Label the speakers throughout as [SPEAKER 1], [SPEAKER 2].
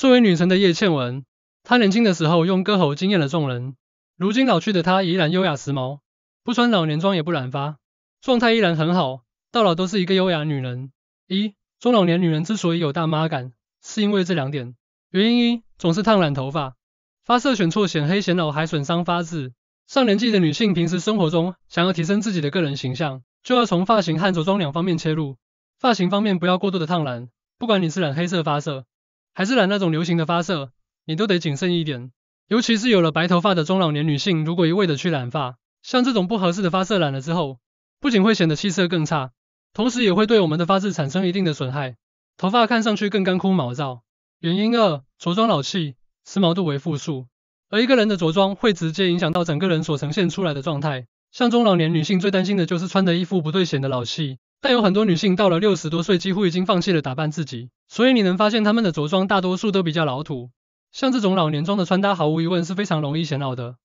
[SPEAKER 1] 作为女神的叶倩文，她年轻的时候用歌喉惊艳了众人。如今老去的她依然优雅时髦，不穿老年装也不染发，状态依然很好，到老都是一个优雅女人。一中老年女人之所以有大妈感，是因为这两点原因：一总是烫染头发，发色选错显黑显老还损伤发质。上年纪的女性平时生活中想要提升自己的个人形象，就要从发型和着装两方面切入。发型方面不要过度的烫染，不管你是染黑色发色。还是染那种流行的发色，你都得谨慎一点。尤其是有了白头发的中老年女性，如果一味的去染发，像这种不合适的发色染了之后，不仅会显得气色更差，同时也会对我们的发质产生一定的损害，头发看上去更干枯毛躁。原因二，着装老气，时髦度为负数。而一个人的着装会直接影响到整个人所呈现出来的状态。像中老年女性最担心的就是穿的衣服不对，显得老气。但有很多女性到了六十多岁，几乎已经放弃了打扮自己，所以你能发现她们的着装大多数都比较老土。像这种老年装的穿搭，毫无疑问是非常容易显老的。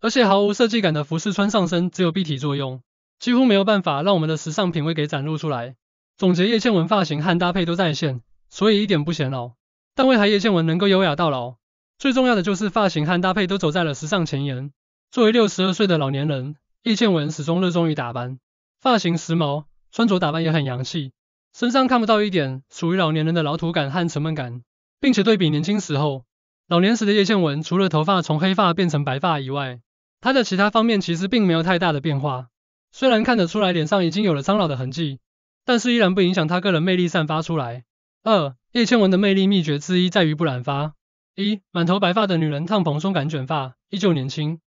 [SPEAKER 1] 而且毫无设计感的服饰穿上身，只有蔽体作用，几乎没有办法让我们的时尚品味给展露出来。总结叶倩文发型和搭配都在线，所以一点不显老。但为何叶倩文能够优雅到老，最重要的就是发型和搭配都走在了时尚前沿。作为六十二岁的老年人，叶倩文始终热衷于打扮，发型时髦。穿着打扮也很洋气，身上看不到一点属于老年人的老土感和沉闷感，并且对比年轻时候，老年时的叶倩文除了头发从黑发变成白发以外，她的其他方面其实并没有太大的变化。虽然看得出来脸上已经有了苍老的痕迹，但是依然不影响她个人魅力散发出来。二，叶倩文的魅力秘诀之一在于不染发。一，满头白发的女人烫蓬松感卷发依旧年轻。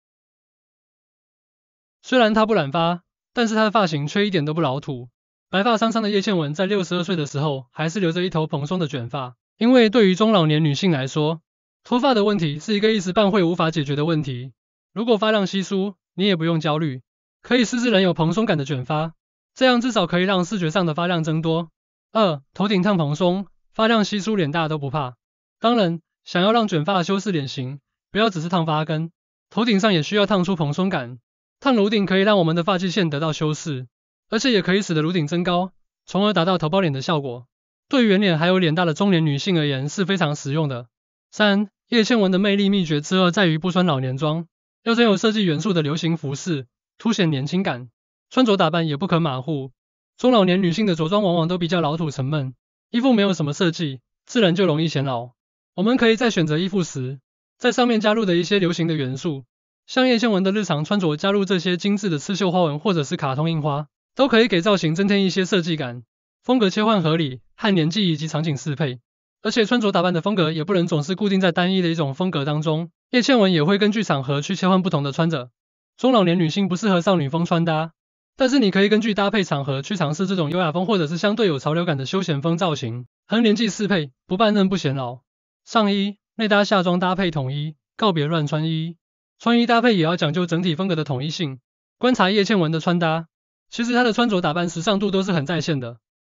[SPEAKER 1] 虽然她不染发，但是她的发型却一点都不老土。白发苍苍的叶倩文在六十二岁的时候，还是留着一头蓬松的卷发。因为对于中老年女性来说，脱发的问题是一个一时半会无法解决的问题。如果发量稀疏，你也不用焦虑，可以试试染有蓬松感的卷发，这样至少可以让视觉上的发量增多。二，头顶烫蓬松，发量稀疏，脸大都不怕。当然，想要让卷发修饰脸型，不要只是烫发根，头顶上也需要烫出蓬松感。烫颅顶可以让我们的发际线得到修饰。而且也可以使得颅顶增高，从而达到头包脸的效果。对圆脸还有脸大的中年女性而言是非常实用的。三叶倩文的魅力秘诀之二在于不穿老年装，要穿有设计元素的流行服饰，凸显年轻感。穿着打扮也不可马虎，中老年女性的着装往往都比较老土沉闷，衣服没有什么设计，自然就容易显老。我们可以在选择衣服时，在上面加入的一些流行的元素，像叶倩文的日常穿着，加入这些精致的刺绣花纹或者是卡通印花。都可以给造型增添一些设计感，风格切换合理，和年纪以及场景适配，而且穿着打扮的风格也不能总是固定在单一的一种风格当中。叶倩文也会根据场合去切换不同的穿着。中老年女性不适合少女风穿搭，但是你可以根据搭配场合去尝试这种优雅风或者是相对有潮流感的休闲风造型，和年纪适配，不扮嫩不显老。上衣、内搭、下装搭配统一，告别乱穿衣。穿衣搭配也要讲究整体风格的统一性。观察叶倩文的穿搭。其实她的穿着打扮时尚度都是很在线的，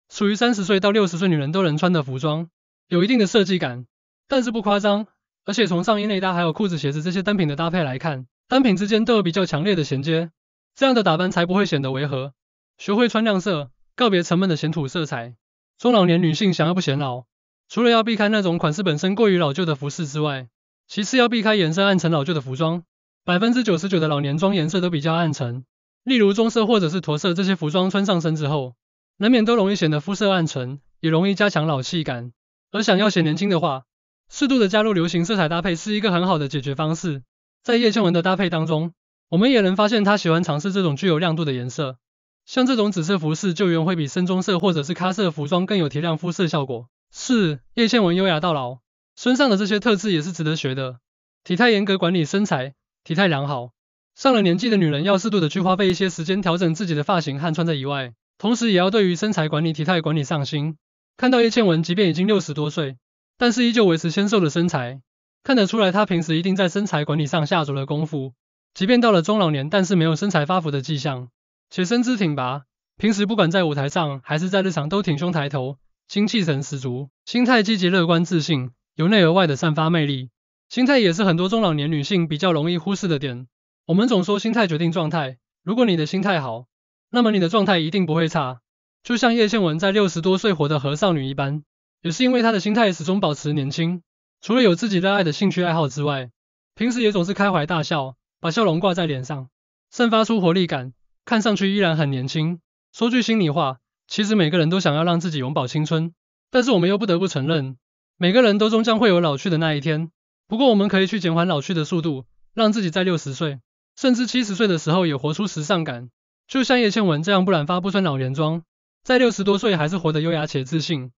[SPEAKER 1] 属于三十岁到六十岁女人都能穿的服装，有一定的设计感，但是不夸张。而且从上衣内搭还有裤子鞋子这些单品的搭配来看，单品之间都有比较强烈的衔接，这样的打扮才不会显得违和。学会穿亮色，告别沉闷的显土色彩。中老年女性想要不显老，除了要避开那种款式本身过于老旧的服饰之外，其次要避开颜色暗沉老旧的服装。百分之九十九的老年装颜色都比较暗沉。例如棕色或者是驼色这些服装穿上身之后，难免都容易显得肤色暗沉，也容易加强老气感。而想要显年轻的话，适度的加入流行色彩搭配是一个很好的解决方式。在叶倩文的搭配当中，我们也能发现她喜欢尝试这种具有亮度的颜色，像这种紫色服饰，就援会比深棕色或者是咖色服装更有提亮肤色效果。四，叶倩文优雅到老，身上的这些特质也是值得学的，体态严格管理身材，体态良好。上了年纪的女人要适度的去花费一些时间调整自己的发型和穿着以外，同时也要对于身材管理、体态管理上心。看到叶倩文，即便已经六十多岁，但是依旧维持纤瘦的身材，看得出来她平时一定在身材管理上下足了功夫。即便到了中老年，但是没有身材发福的迹象，且身姿挺拔。平时不管在舞台上还是在日常，都挺胸抬头，精气神十足，心态积极乐观自信，由内而外的散发魅力。心态也是很多中老年女性比较容易忽视的点。我们总说心态决定状态，如果你的心态好，那么你的状态一定不会差。就像叶倩文在六十多岁活的和少女一般，也是因为她的心态始终保持年轻。除了有自己热爱的兴趣爱好之外，平时也总是开怀大笑，把笑容挂在脸上，散发出活力感，看上去依然很年轻。说句心里话，其实每个人都想要让自己永葆青春，但是我们又不得不承认，每个人都终将会有老去的那一天。不过我们可以去减缓老去的速度，让自己在六十岁。甚至七十岁的时候也活出时尚感，就像叶倩文这样不染发、不穿老年装，在六十多岁还是活得优雅且自信。